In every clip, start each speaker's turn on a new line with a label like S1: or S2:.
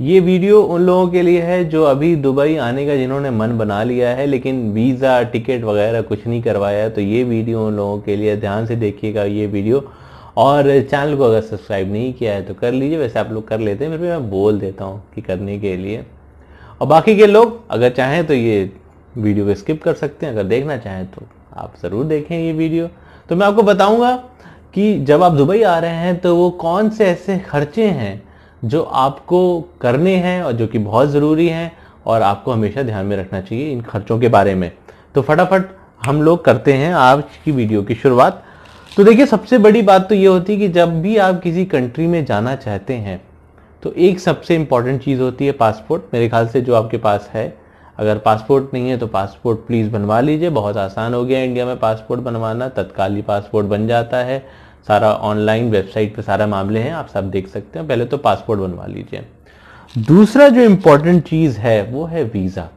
S1: ये वीडियो उन लोगों के लिए है जो अभी दुबई आने का जिन्होंने मन बना लिया है लेकिन वीज़ा टिकट वगैरह कुछ नहीं करवाया तो ये वीडियो उन लोगों के लिए ध्यान से देखिएगा ये वीडियो और चैनल को अगर सब्सक्राइब नहीं किया है तो कर लीजिए वैसे आप लोग कर लेते हैं फिर भी मैं बोल देता हूँ कि करने के लिए और बाकी के लोग अगर चाहें तो ये वीडियो को स्किप कर सकते हैं अगर देखना चाहें तो आप ज़रूर देखें ये वीडियो तो मैं आपको बताऊँगा कि जब आप दुबई आ रहे हैं तो वो कौन से ऐसे खर्चे हैं जो आपको करने हैं और जो कि बहुत ज़रूरी हैं और आपको हमेशा ध्यान में रखना चाहिए इन खर्चों के बारे में तो फटाफट हम लोग करते हैं आज की वीडियो की शुरुआत तो देखिए सबसे बड़ी बात तो ये होती है कि जब भी आप किसी कंट्री में जाना चाहते हैं तो एक सबसे इम्पॉर्टेंट चीज़ होती है पासपोर्ट मेरे ख्याल से जो आपके पास है अगर पासपोर्ट नहीं है तो पासपोर्ट प्लीज़ बनवा लीजिए बहुत आसान हो गया इंडिया में पासपोर्ट बनवाना तत्काली पासपोर्ट बन जाता है सारा ऑनलाइन वेबसाइट पे सारा मामले हैं आप सब देख सकते हैं पहले तो पासपोर्ट बनवा लीजिए दूसरा जो इम्पोर्टेंट चीज़ है वो है वीज़ा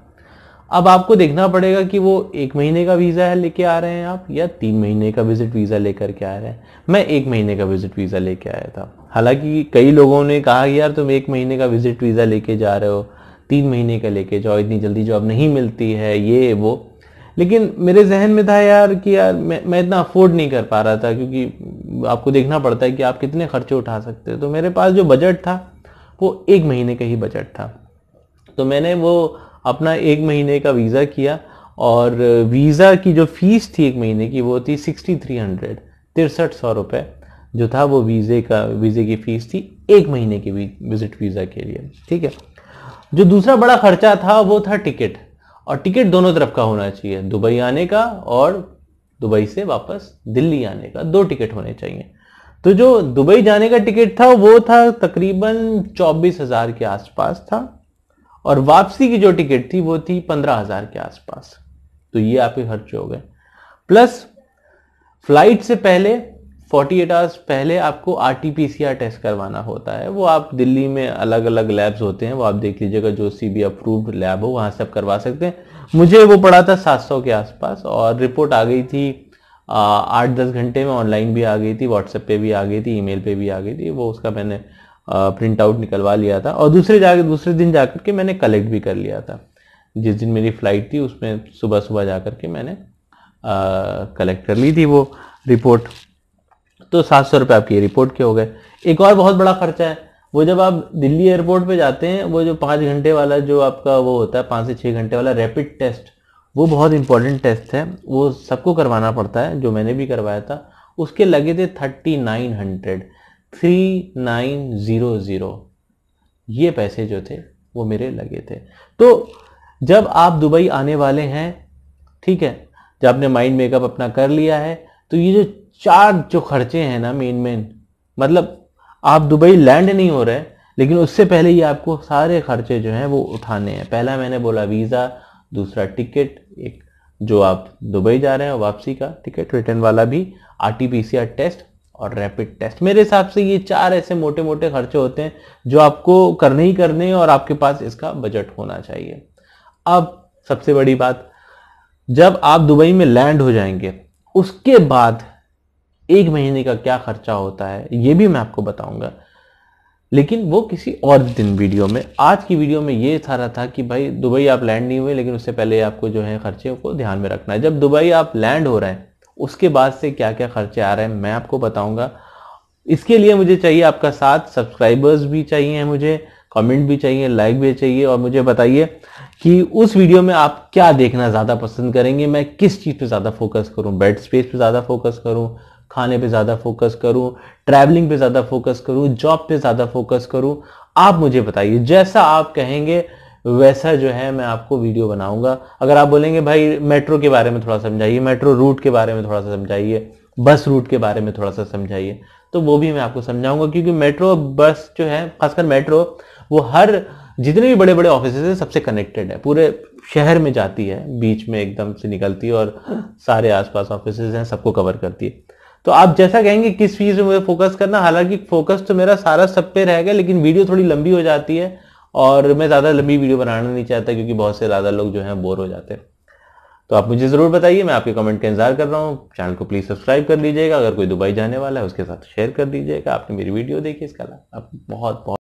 S1: अब आपको देखना पड़ेगा कि वो एक महीने का वीज़ा है लेके आ रहे हैं आप या तीन महीने का विजिट वीज़ा लेकर के आ रहे हैं मैं एक महीने का विजिट वीज़ा लेके आया था हालांकि कई लोगों ने कहा यार तुम एक महीने का विजिट वीज़ा लेके जा रहे हो तीन महीने का लेके जाओ इतनी जल्दी जॉब नहीं मिलती है ये वो लेकिन मेरे जहन में था यार कि यार मैं मैं इतना अफोर्ड नहीं कर पा रहा था क्योंकि आपको देखना पड़ता है कि आप कितने खर्चे उठा सकते हैं तो मेरे पास जो बजट था वो एक महीने का ही बजट था तो मैंने वो अपना एक महीने का वीज़ा किया और वीज़ा की जो फीस थी एक महीने की वो थी सिक्सटी थ्री हंड्रेड तिरसठ सौ रुपये जो था वो वीज़े का वीज़े की फ़ीस थी एक महीने के विजिट वीज़ा के लिए ठीक है जो दूसरा बड़ा खर्चा था वो था टिकट और टिकट दोनों तरफ का होना चाहिए दुबई आने का और दुबई से वापस दिल्ली आने का दो टिकट होने चाहिए तो जो दुबई जाने का टिकट था वो था तकरीबन चौबीस हजार के आसपास था और वापसी की जो टिकट थी वो थी पंद्रह हजार के आसपास तो ये आपके खर्च हो गए प्लस फ्लाइट से पहले 48 आवर्स पहले आपको आर टी टेस्ट करवाना होता है वो आप दिल्ली में अलग अलग लैब्स होते हैं वो आप देख लीजिएगा जो सी बी अप्रूव्ड लैब हो वहां से आप करवा सकते हैं मुझे वो पड़ा था सात सौ के आसपास और रिपोर्ट आ गई थी आठ दस घंटे में ऑनलाइन भी आ गई थी व्हाट्सएप पे भी आ गई थी ईमेल पे भी आ गई थी वो उसका मैंने प्रिंट आउट निकलवा लिया था और दूसरे जाकर दूसरे दिन जा के मैंने कलेक्ट भी कर लिया था जिस दिन मेरी फ्लाइट थी उसमें सुबह सुबह जा कर के मैंने कलेक्ट कर ली थी वो रिपोर्ट तो सात सौ रुपये आपकी रिपोर्ट के हो गए एक और बहुत बड़ा खर्चा है वो जब आप दिल्ली एयरपोर्ट पे जाते हैं वो जो पाँच घंटे वाला जो आपका वो होता है पाँच से छः घंटे वाला रैपिड टेस्ट वो बहुत इंपॉर्टेंट टेस्ट है वो सबको करवाना पड़ता है जो मैंने भी करवाया था उसके लगे थे thirty nine hundred three nine zero zero ये पैसे जो थे वो मेरे लगे थे तो जब आप दुबई आने वाले हैं ठीक है जब आपने माइंड मेकअप अपना कर लिया है तो ये जो चार जो खर्चे हैं ना मेन मेन मतलब आप दुबई लैंड नहीं हो रहे लेकिन उससे पहले ही आपको सारे खर्चे जो हैं वो उठाने हैं पहला मैंने बोला वीज़ा दूसरा टिकट एक जो आप दुबई जा रहे हैं वापसी का टिकट रिटर्न वाला भी आर टेस्ट और रैपिड टेस्ट मेरे हिसाब से ये चार ऐसे मोटे मोटे खर्चे होते हैं जो आपको करने ही करने और आपके पास इसका बजट होना चाहिए अब सबसे बड़ी बात जब आप दुबई में लैंड हो जाएंगे उसके बाद एक महीने का क्या खर्चा होता है ये भी मैं आपको बताऊंगा लेकिन वो किसी और दिन वीडियो में आज की वीडियो में ये सारा था कि भाई दुबई आप लैंड नहीं हुए लेकिन उससे पहले आपको जो है खर्चे को ध्यान में रखना है जब दुबई आप लैंड हो रहे हैं उसके बाद से क्या क्या खर्चे आ रहे हैं मैं आपको बताऊंगा इसके लिए मुझे चाहिए आपका साथ सब्सक्राइबर्स भी चाहिए मुझे कमेंट भी चाहिए लाइक भी चाहिए और मुझे बताइए कि उस वीडियो में आप क्या देखना ज़्यादा पसंद करेंगे मैं किस चीज़ पे ज़्यादा फोकस करूँ बेड स्पेस पे ज़्यादा फोकस करूँ खाने पे ज़्यादा फोकस करूं ट्रैवलिंग पे ज़्यादा फोकस करूं जॉब पे ज़्यादा फोकस करूं आप मुझे बताइए जैसा आप कहेंगे वैसा जो है मैं आपको वीडियो बनाऊंगा अगर आप बोलेंगे भाई मेट्रो के बारे में थोड़ा समझाइए मेट्रो रूट के बारे में थोड़ा सा समझाइए बस रूट के बारे में थोड़ा सा समझाइए तो वो भी मैं आपको समझाऊंगा क्योंकि मेट्रो बस जो है खासकर मेट्रो वो हर जितने भी बड़े बड़े ऑफिस है सबसे कनेक्टेड है पूरे शहर में जाती है बीच में एकदम से निकलती है और सारे आसपास ऑफिस हैं सबको कवर करती है तो आप जैसा कहेंगे किस चीज में मुझे फोकस करना हालांकि फोकस तो मेरा सारा सब पे रहेगा लेकिन वीडियो थोड़ी लंबी हो जाती है और मैं ज़्यादा लंबी वीडियो बनाना नहीं चाहता क्योंकि बहुत से ज़्यादा लोग जो हैं बोर हो जाते हैं तो आप मुझे ज़रूर बताइए मैं आपके कमेंट का इंतजार कर रहा हूँ चैनल को प्लीज़ सब्सक्राइब कर लीजिएगा अगर कोई दुबई जाने वाला है उसके साथ शेयर कर दीजिएगा आपने मेरी वीडियो देखी इसका आप बहुत बहुत